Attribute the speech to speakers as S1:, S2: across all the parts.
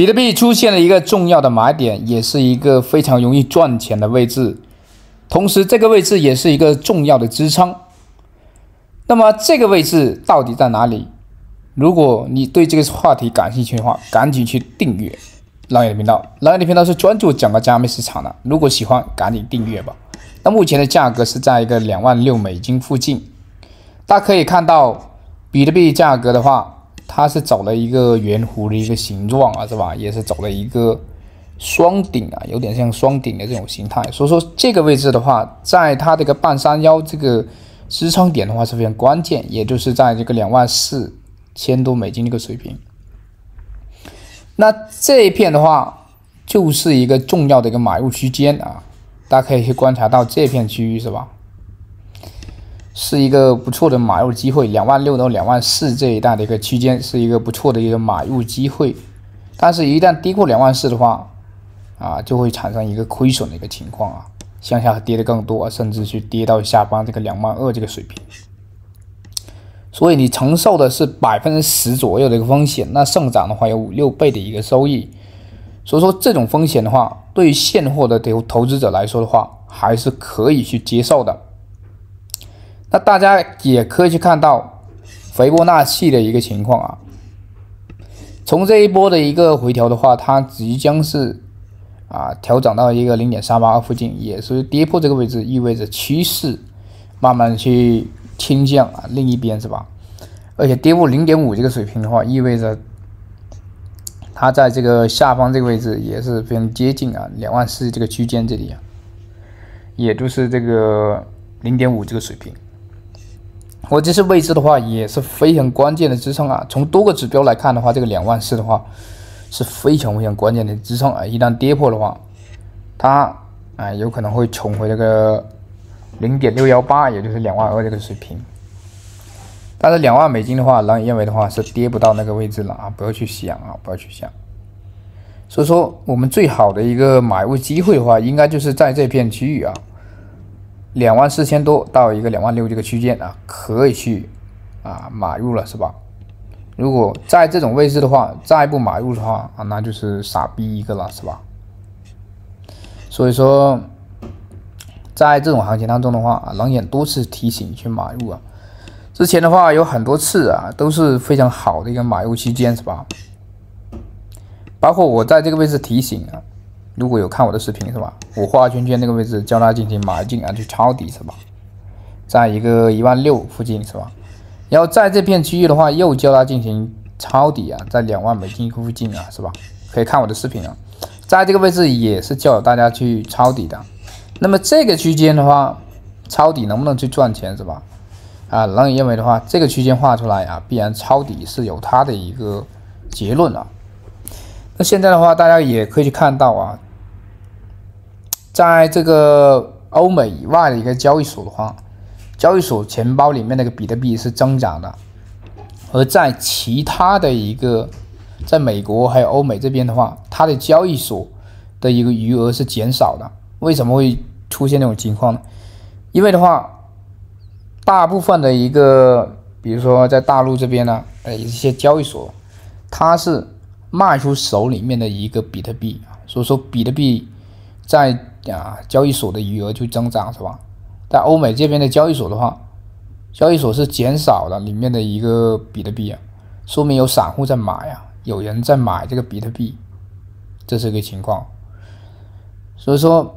S1: 比特币出现了一个重要的买点，也是一个非常容易赚钱的位置。同时，这个位置也是一个重要的支撑。那么，这个位置到底在哪里？如果你对这个话题感兴趣的话，赶紧去订阅狼杨的频道。狼杨的频道是专注讲个加密市场的。如果喜欢，赶紧订阅吧。那目前的价格是在一个两万六美金附近。大家可以看到，比特币价格的话。它是走了一个圆弧的一个形状啊，是吧？也是走了一个双顶啊，有点像双顶的这种形态。所以说这个位置的话，在它这个半山腰这个支撑点的话是非常关键，也就是在这个两万四千多美金的一个水平。那这一片的话就是一个重要的一个买入区间啊，大家可以去观察到这片区域，是吧？是一个不错的买入机会，两万六到两万四这一带的一个区间是一个不错的一个买入机会，但是一旦低过两万四的话，啊就会产生一个亏损的一个情况啊，向下跌的更多，甚至去跌到下方这个两万二这个水平，所以你承受的是百分之十左右的一个风险，那上涨的话有五六倍的一个收益，所以说这种风险的话，对于现货的投投资者来说的话，还是可以去接受的。那大家也可以去看到，斐波那契的一个情况啊。从这一波的一个回调的话，它即将是啊，调整到一个零点三八附近，也是跌破这个位置，意味着趋势慢慢去倾向啊另一边是吧？而且跌破零点五这个水平的话，意味着它在这个下方这个位置也是非常接近啊，两万四这个区间这里啊，也就是这个零点五这个水平。我这是位置的话，也是非常关键的支撑啊。从多个指标来看的话，这个两万四的话是非常非常关键的支撑啊。一旦跌破的话，它啊有可能会重回这个零点六幺八，也就是两万二这个水平。但是两万美金的话，我认为的话是跌不到那个位置了啊，不要去想啊，不要去想。所以说，我们最好的一个买入机会的话，应该就是在这片区域啊。两万四千多到一个两万六这个区间啊，可以去啊买入了，是吧？如果在这种位置的话，再不买入的话啊，那就是傻逼一个了，是吧？所以说，在这种行情当中的话啊，冷眼多次提醒去买入啊，之前的话有很多次啊，都是非常好的一个买入区间，是吧？包括我在这个位置提醒啊。如果有看我的视频是吧？我画圈圈那个位置教他进行买进啊，去抄底是吧？在一个一万六附近是吧？然后在这片区域的话，又教他进行抄底啊，在两万美金附近啊，是吧？可以看我的视频啊，在这个位置也是教大家去抄底的。那么这个区间的话，抄底能不能去赚钱是吧？啊，那你认为的话，这个区间画出来啊，必然抄底是有它的一个结论啊。那现在的话，大家也可以去看到啊。在这个欧美以外的一个交易所的话，交易所钱包里面那个比特币是增长的，而在其他的一个，在美国还有欧美这边的话，它的交易所的一个余额是减少的。为什么会出现这种情况？呢？因为的话，大部分的一个，比如说在大陆这边呢，呃，一些交易所，它是卖出手里面的一个比特币，所以说比特币在。啊，交易所的余额就增长是吧？在欧美这边的交易所的话，交易所是减少了里面的一个比特币，啊，说明有散户在买啊，有人在买这个比特币，这是一个情况。所以说，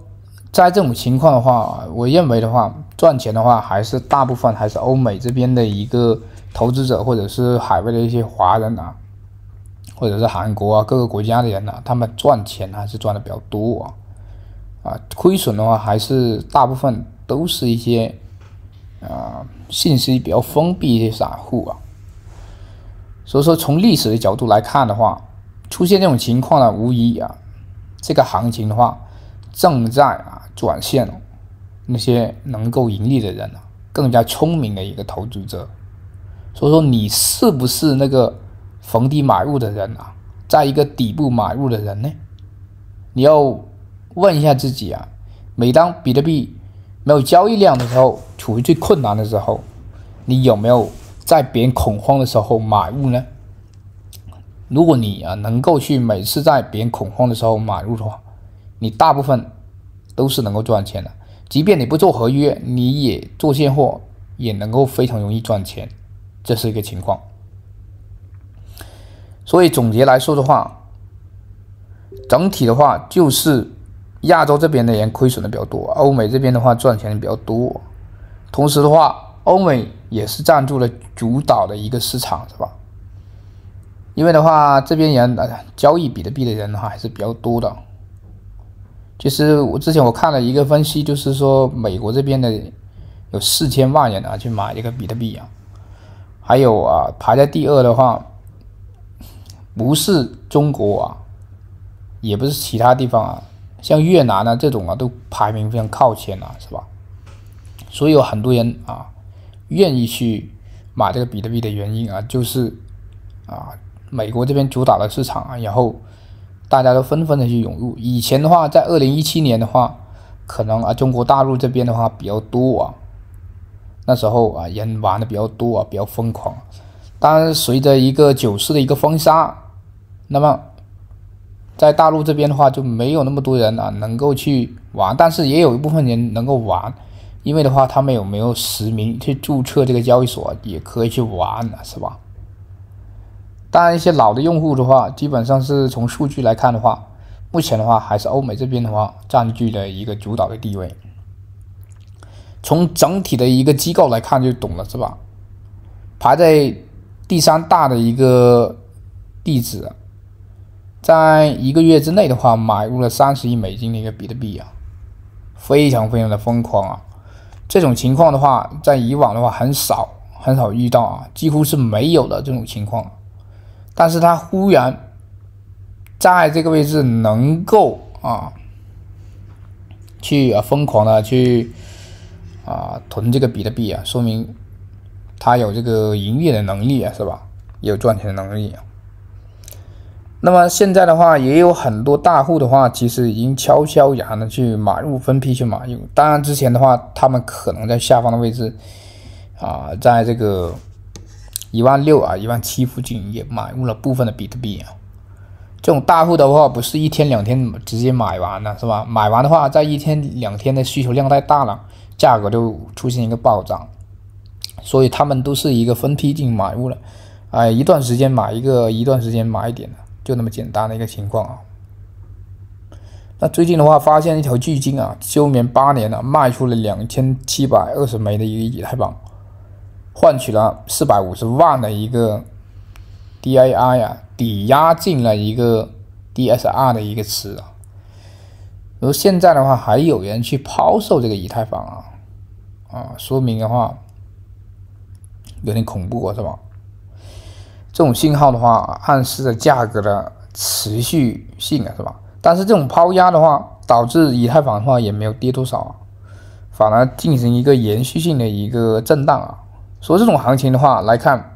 S1: 在这种情况的话，我认为的话，赚钱的话还是大部分还是欧美这边的一个投资者或者是海外的一些华人啊，或者是韩国啊各个国家的人啊，他们赚钱还是赚的比较多啊。啊，亏损的话还是大部分都是一些啊信息比较封闭一些散户啊，所以说从历史的角度来看的话，出现这种情况呢，无疑啊，这个行情的话正在啊转现那些能够盈利的人啊，更加聪明的一个投资者。所以说，你是不是那个逢低买入的人啊，在一个底部买入的人呢？你要。问一下自己啊，每当比特币没有交易量的时候，处于最困难的时候，你有没有在别人恐慌的时候买入呢？如果你啊能够去每次在别人恐慌的时候买入的话，你大部分都是能够赚钱的。即便你不做合约，你也做现货，也能够非常容易赚钱，这是一个情况。所以总结来说的话，整体的话就是。亚洲这边的人亏损的比较多，欧美这边的话赚钱的比较多。同时的话，欧美也是占住了主导的一个市场，是吧？因为的话，这边人交易比特币的人话还是比较多的。其实我之前我看了一个分析，就是说美国这边的有四千万人啊去买这个比特币啊，还有啊排在第二的话，不是中国啊，也不是其他地方啊。像越南啊这种啊都排名非常靠前了，是吧？所以有很多人啊愿意去买这个比特币的原因啊，就是啊美国这边主导的市场啊，然后大家都纷纷的去涌入。以前的话，在二零一七年的话，可能啊中国大陆这边的话比较多啊，那时候啊人玩的比较多啊，比较疯狂。但随着一个九四的一个封杀，那么。在大陆这边的话，就没有那么多人啊，能够去玩，但是也有一部分人能够玩，因为的话，他们有没有实名去注册这个交易所，也可以去玩了，是吧？当然，一些老的用户的话，基本上是从数据来看的话，目前的话还是欧美这边的话，占据了一个主导的地位。从整体的一个机构来看就懂了，是吧？排在第三大的一个地址。在一个月之内的话，买入了三十亿美金的一个比特币啊，非常非常的疯狂啊！这种情况的话，在以往的话很少很少遇到啊，几乎是没有的这种情况。但是他忽然在这个位置能够啊，去啊疯狂的去啊囤这个比特币啊，说明他有这个盈利的能力啊，是吧？有赚钱的能力啊。那么现在的话，也有很多大户的话，其实已经悄悄然的去买入，分批去买入。当然之前的话，他们可能在下方的位置，啊，在这个一万六啊、一万七附近也买入了部分的比特币啊。这种大户的话，不是一天两天直接买完了是吧？买完的话，在一天两天的需求量太大了，价格就出现一个暴涨。所以他们都是一个分批进行买入了，哎，一段时间买一个，一段时间买一点的。就那么简单的一个情况啊。那最近的话，发现一条巨鲸啊，休眠八年了，卖出了两千七百二十枚的一个以太坊，换取了四百五十万的一个 DAI 啊，抵押进了一个 DSR 的一个池啊。而现在的话，还有人去抛售这个以太坊啊，啊，说明的话有点恐怖啊，是吧？这种信号的话，暗示着价格的持续性啊，是吧？但是这种抛压的话，导致以太坊的话也没有跌多少，啊，反而进行一个延续性的一个震荡啊。所以这种行情的话来看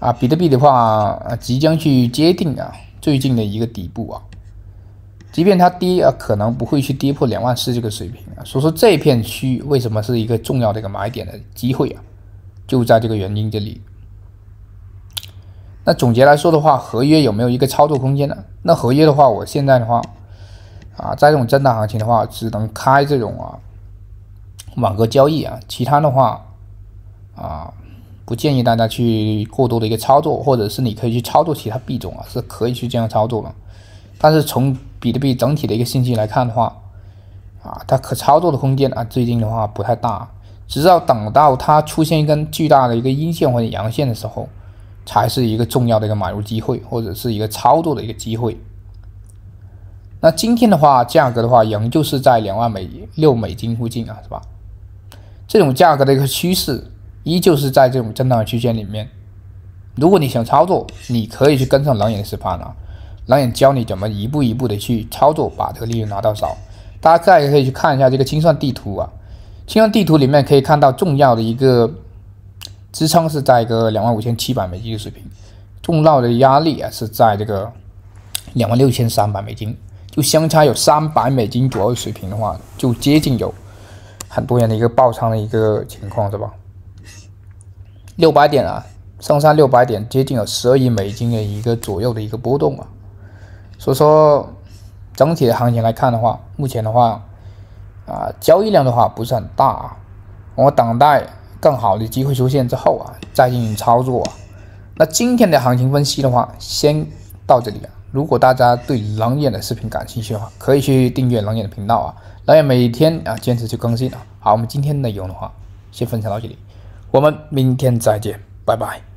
S1: 啊，比特币的话即将去接近啊最近的一个底部啊，即便它跌啊，可能不会去跌破两万四这个水平啊。所以说这一片区为什么是一个重要的一个买点的机会啊，就在这个原因这里。那总结来说的话，合约有没有一个操作空间呢？那合约的话，我现在的话，啊，在这种震荡行情的话，只能开这种啊网格交易啊，其他的话啊不建议大家去过多的一个操作，或者是你可以去操作其他币种啊，是可以去这样操作的。但是从比特币整体的一个信息来看的话，啊，它可操作的空间啊，最近的话不太大，直到等到它出现一根巨大的一个阴线或者阳线的时候。才是一个重要的一个买入机会，或者是一个操作的一个机会。那今天的话，价格的话，仍旧是在两万美六美金附近啊，是吧？这种价格的一个趋势，依旧是在这种震荡区间里面。如果你想操作，你可以去跟上冷眼示范啊，冷眼教你怎么一步一步的去操作，把这个利润拿到手。大家再可以去看一下这个清算地图啊，清算地图里面可以看到重要的一个。支撑是在一个两万五千七百美金的水平，重要的压力啊是在这个两万六千三百美金，就相差有三百美金左右水平的话，就接近有很多人的一个爆仓的一个情况，是吧？六百点啊，上剩六百点，接近有十二亿美金的一个左右的一个波动啊。所以说，整体的行情来看的话，目前的话，啊，交易量的话不是很大啊，我等待。更好的机会出现之后啊，再进行操作啊。那今天的行情分析的话，先到这里啊。如果大家对冷眼的视频感兴趣的话，可以去订阅冷眼的频道啊。冷眼每天啊坚持去更新啊。好，我们今天内容的话，先分享到这里，我们明天再见，拜拜。